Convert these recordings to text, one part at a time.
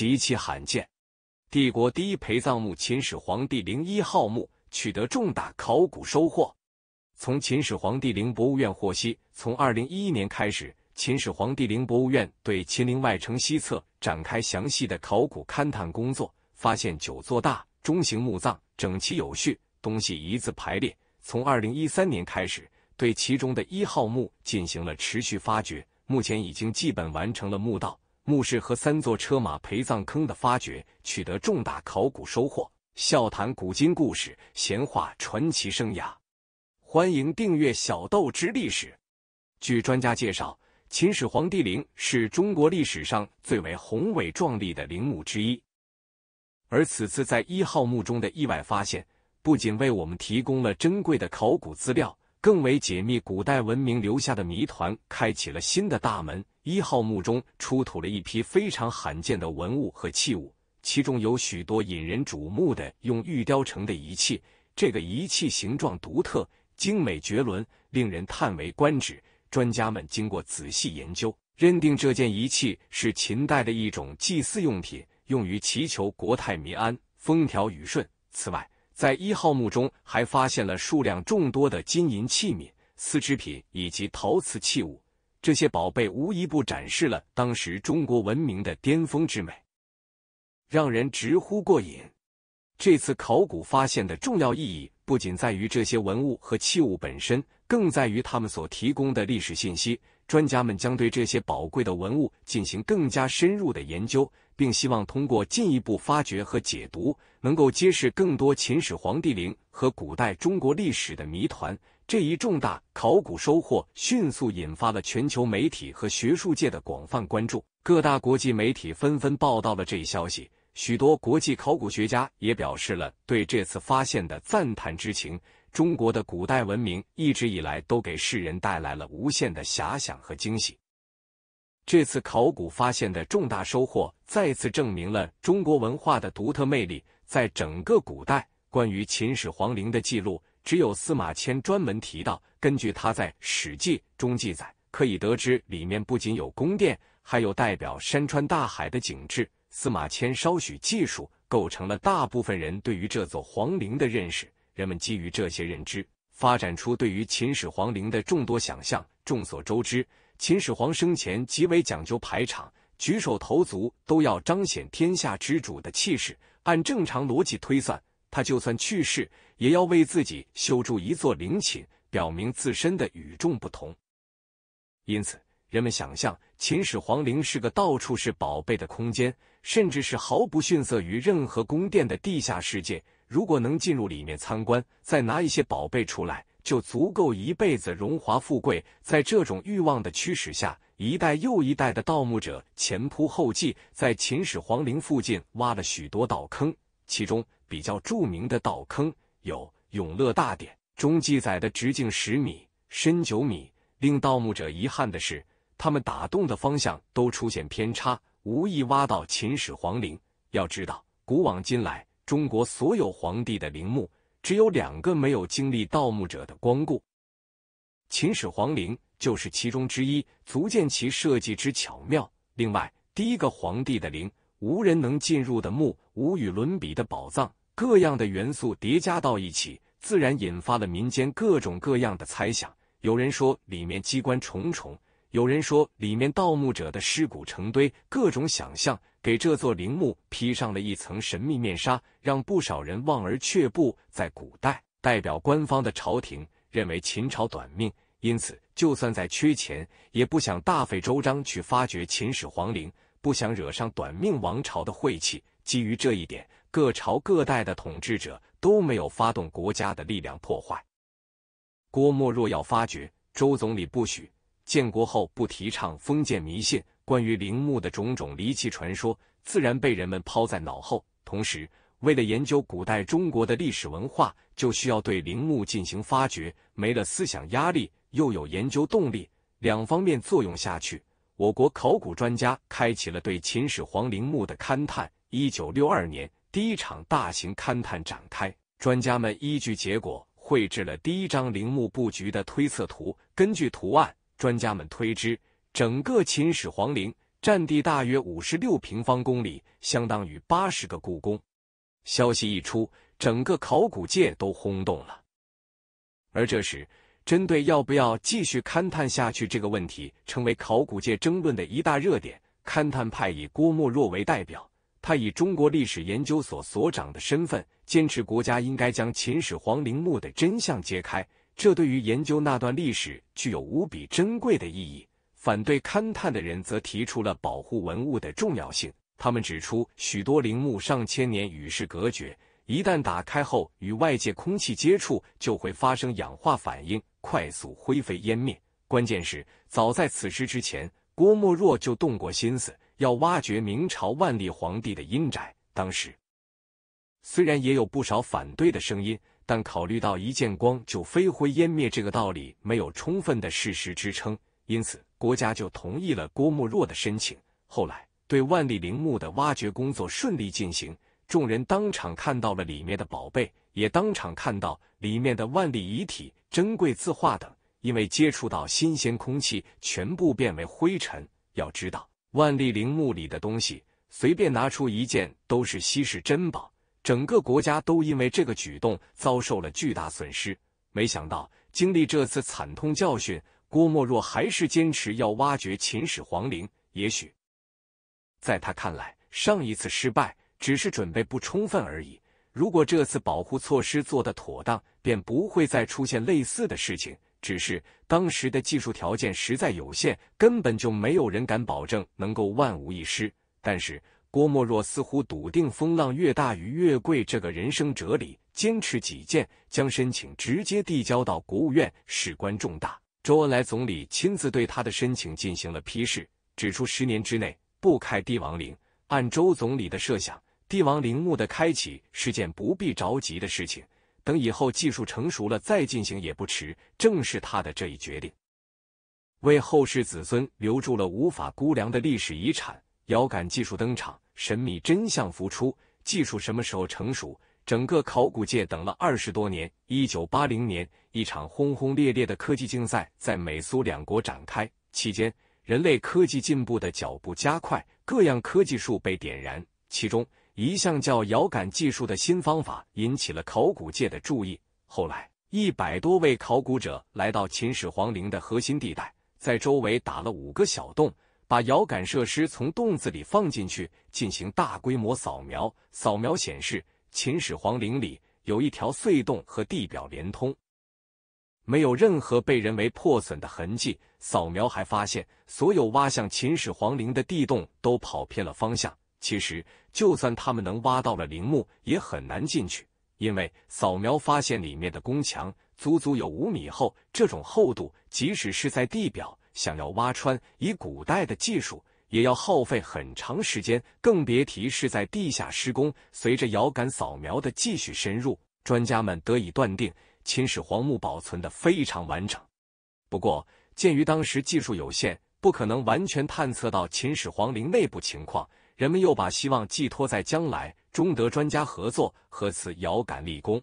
极其罕见，帝国第一陪葬墓秦始皇帝陵一号墓取得重大考古收获。从秦始皇帝陵博物院获悉，从二零一一年开始，秦始皇帝陵博物院对秦陵外城西侧展开详细的考古勘探工作，发现九座大中型墓葬，整齐有序，东西一字排列。从二零一三年开始，对其中的一号墓进行了持续发掘，目前已经基本完成了墓道。墓室和三座车马陪葬坑的发掘取得重大考古收获，笑谈古今故事，闲话传奇生涯。欢迎订阅《小豆之历史》。据专家介绍，秦始皇帝陵是中国历史上最为宏伟壮丽的陵墓之一，而此次在一号墓中的意外发现，不仅为我们提供了珍贵的考古资料。更为解密古代文明留下的谜团，开启了新的大门。一号墓中出土了一批非常罕见的文物和器物，其中有许多引人瞩目的用玉雕成的仪器。这个仪器形状独特，精美绝伦，令人叹为观止。专家们经过仔细研究，认定这件仪器是秦代的一种祭祀用品，用于祈求国泰民安、风调雨顺。此外，在一号墓中，还发现了数量众多的金银器皿、丝织品以及陶瓷器物。这些宝贝无一不展示了当时中国文明的巅峰之美，让人直呼过瘾。这次考古发现的重要意义不仅在于这些文物和器物本身，更在于他们所提供的历史信息。专家们将对这些宝贵的文物进行更加深入的研究。并希望通过进一步发掘和解读，能够揭示更多秦始皇帝陵和古代中国历史的谜团。这一重大考古收获迅速引发了全球媒体和学术界的广泛关注，各大国际媒体纷纷报道了这一消息，许多国际考古学家也表示了对这次发现的赞叹之情。中国的古代文明一直以来都给世人带来了无限的遐想和惊喜。这次考古发现的重大收获，再次证明了中国文化的独特魅力。在整个古代，关于秦始皇陵的记录，只有司马迁专门提到。根据他在《史记》中记载，可以得知里面不仅有宫殿，还有代表山川大海的景致。司马迁稍许记述，构成了大部分人对于这座皇陵的认识。人们基于这些认知，发展出对于秦始皇陵的众多想象。众所周知。秦始皇生前极为讲究排场，举手投足都要彰显天下之主的气势。按正常逻辑推算，他就算去世，也要为自己修筑一座陵寝，表明自身的与众不同。因此，人们想象秦始皇陵是个到处是宝贝的空间，甚至是毫不逊色于任何宫殿的地下世界。如果能进入里面参观，再拿一些宝贝出来。就足够一辈子荣华富贵。在这种欲望的驱使下，一代又一代的盗墓者前仆后继，在秦始皇陵附近挖了许多盗坑。其中比较著名的盗坑有《永乐大典》中记载的直径十米、深九米。令盗墓者遗憾的是，他们打洞的方向都出现偏差，无意挖到秦始皇陵。要知道，古往今来，中国所有皇帝的陵墓。只有两个没有经历盗墓者的光顾，秦始皇陵就是其中之一，足见其设计之巧妙。另外，第一个皇帝的陵，无人能进入的墓，无与伦比的宝藏，各样的元素叠加到一起，自然引发了民间各种各样的猜想。有人说里面机关重重。有人说，里面盗墓者的尸骨成堆，各种想象给这座陵墓披上了一层神秘面纱，让不少人望而却步。在古代，代表官方的朝廷认为秦朝短命，因此就算在缺钱，也不想大费周章去发掘秦始皇陵，不想惹上短命王朝的晦气。基于这一点，各朝各代的统治者都没有发动国家的力量破坏。郭沫若要发掘，周总理不许。建国后不提倡封建迷信，关于陵墓的种种离奇传说自然被人们抛在脑后。同时，为了研究古代中国的历史文化，就需要对陵墓进行发掘。没了思想压力，又有研究动力，两方面作用下去，我国考古专家开启了对秦始皇陵墓的勘探。一九六二年，第一场大型勘探展开，专家们依据结果绘制了第一张陵墓布局的推测图。根据图案。专家们推知，整个秦始皇陵占地大约五十六平方公里，相当于八十个故宫。消息一出，整个考古界都轰动了。而这时，针对要不要继续勘探下去这个问题，成为考古界争论的一大热点。勘探派以郭沫若为代表，他以中国历史研究所所长的身份，坚持国家应该将秦始皇陵墓的真相揭开。这对于研究那段历史具有无比珍贵的意义。反对勘探的人则提出了保护文物的重要性。他们指出，许多陵墓上千年与世隔绝，一旦打开后与外界空气接触，就会发生氧化反应，快速灰飞烟灭。关键是，早在此时之前，郭沫若就动过心思要挖掘明朝万历皇帝的阴宅。当时，虽然也有不少反对的声音。但考虑到一见光就飞灰烟灭这个道理没有充分的事实支撑，因此国家就同意了郭沫若的申请。后来对万历陵墓的挖掘工作顺利进行，众人当场看到了里面的宝贝，也当场看到里面的万历遗体、珍贵字画等，因为接触到新鲜空气，全部变为灰尘。要知道，万历陵墓里的东西，随便拿出一件都是稀世珍宝。整个国家都因为这个举动遭受了巨大损失。没想到经历这次惨痛教训，郭沫若还是坚持要挖掘秦始皇陵。也许在他看来，上一次失败只是准备不充分而已。如果这次保护措施做得妥当，便不会再出现类似的事情。只是当时的技术条件实在有限，根本就没有人敢保证能够万无一失。但是。郭沫若似乎笃定“风浪越大，鱼越贵”这个人生哲理，坚持己见，将申请直接递交到国务院，事关重大。周恩来总理亲自对他的申请进行了批示，指出十年之内不开帝王陵。按周总理的设想，帝王陵墓的开启是件不必着急的事情，等以后技术成熟了再进行也不迟。正是他的这一决定，为后世子孙留住了无法估量的历史遗产。遥感技术登场，神秘真相浮出。技术什么时候成熟？整个考古界等了二十多年。一九八零年，一场轰轰烈烈的科技竞赛在美苏两国展开。期间，人类科技进步的脚步加快，各样科技术被点燃。其中一项叫遥感技术的新方法引起了考古界的注意。后来，一百多位考古者来到秦始皇陵的核心地带，在周围打了五个小洞。把遥感设施从洞子里放进去进行大规模扫描，扫描显示秦始皇陵里有一条隧洞和地表连通，没有任何被人为破损的痕迹。扫描还发现，所有挖向秦始皇陵的地洞都跑偏了方向。其实，就算他们能挖到了陵墓，也很难进去，因为扫描发现里面的宫墙足足有五米厚，这种厚度即使是在地表。想要挖穿，以古代的技术也要耗费很长时间，更别提是在地下施工。随着遥感扫描的继续深入，专家们得以断定秦始皇墓保存的非常完整。不过，鉴于当时技术有限，不可能完全探测到秦始皇陵内部情况，人们又把希望寄托在将来中德专家合作和磁遥感立功。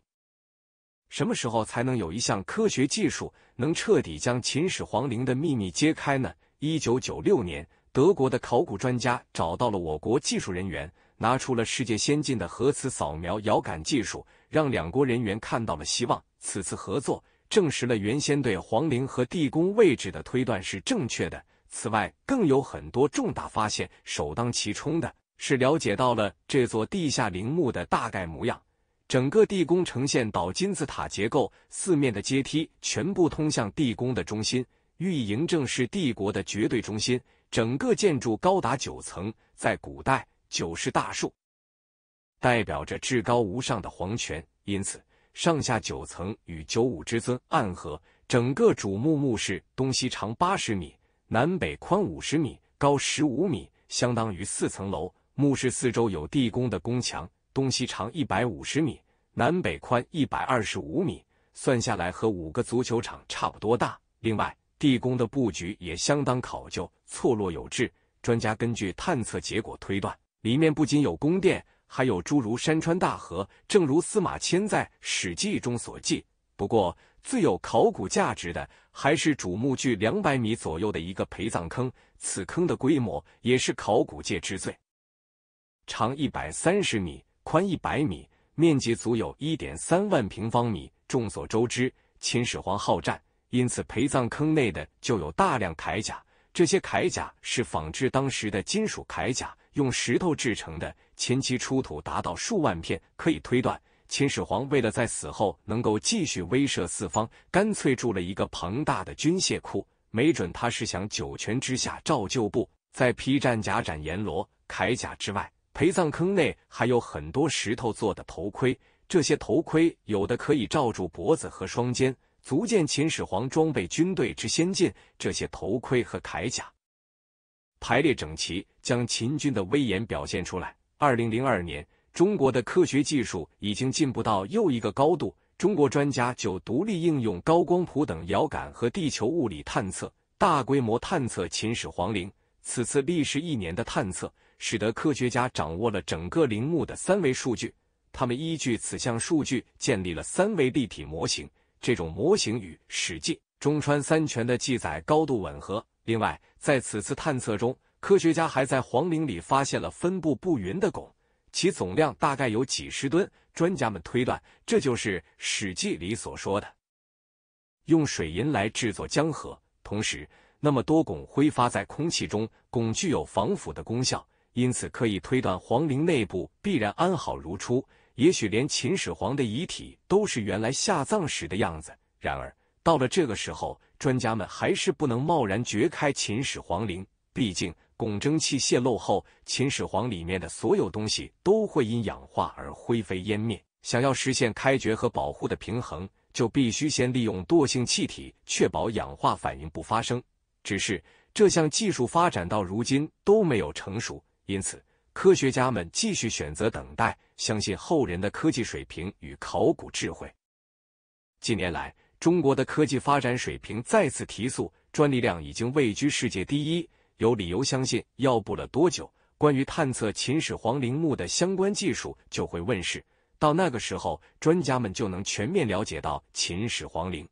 什么时候才能有一项科学技术能彻底将秦始皇陵的秘密揭开呢？一九九六年，德国的考古专家找到了我国技术人员，拿出了世界先进的核磁扫描遥感技术，让两国人员看到了希望。此次合作证实了原先对皇陵和地宫位置的推断是正确的。此外，更有很多重大发现，首当其冲的是了解到了这座地下陵墓的大概模样。整个地宫呈现倒金字塔结构，四面的阶梯全部通向地宫的中心，寓意嬴政是帝国的绝对中心。整个建筑高达九层，在古代九是大数，代表着至高无上的皇权，因此上下九层与九五之尊暗合。整个主墓墓室东西长八十米，南北宽五十米，高十五米，相当于四层楼。墓室四周有地宫的宫墙。东西长一百五十米，南北宽一百二十五米，算下来和五个足球场差不多大。另外，地宫的布局也相当考究，错落有致。专家根据探测结果推断，里面不仅有宫殿，还有诸如山川大河。正如司马迁在《史记》中所记。不过，最有考古价值的还是主墓距两百米左右的一个陪葬坑，此坑的规模也是考古界之最，长一百三十米。宽一百米，面积足有一点三万平方米。众所周知，秦始皇好战，因此陪葬坑内的就有大量铠甲。这些铠甲是仿制当时的金属铠甲，用石头制成的。前期出土达到数万片，可以推断，秦始皇为了在死后能够继续威慑四方，干脆筑了一个庞大的军械库。没准他是想九泉之下照旧布，在披战甲斩阎罗铠甲之外。陪葬坑内还有很多石头做的头盔，这些头盔有的可以罩住脖子和双肩，足见秦始皇装备军队之先进。这些头盔和铠甲排列整齐，将秦军的威严表现出来。二零零二年，中国的科学技术已经进步到又一个高度，中国专家就独立应用高光谱等遥感和地球物理探测，大规模探测秦始皇陵。此次历时一年的探测，使得科学家掌握了整个陵墓的三维数据。他们依据此项数据建立了三维立体模型，这种模型与《史记》中川三泉的记载高度吻合。另外，在此次探测中，科学家还在皇陵里发现了分布不匀的汞，其总量大概有几十吨。专家们推断，这就是《史记》里所说的用水银来制作江河。同时，那么多汞挥发在空气中，汞具有防腐的功效，因此可以推断皇陵内部必然安好如初，也许连秦始皇的遗体都是原来下葬时的样子。然而，到了这个时候，专家们还是不能贸然掘开秦始皇陵，毕竟汞蒸气泄漏后，秦始皇里面的所有东西都会因氧化而灰飞烟灭。想要实现开掘和保护的平衡，就必须先利用惰性气体确保氧化反应不发生。只是这项技术发展到如今都没有成熟，因此科学家们继续选择等待，相信后人的科技水平与考古智慧。近年来，中国的科技发展水平再次提速，专利量已经位居世界第一，有理由相信，要不了多久，关于探测秦始皇陵墓的相关技术就会问世。到那个时候，专家们就能全面了解到秦始皇陵。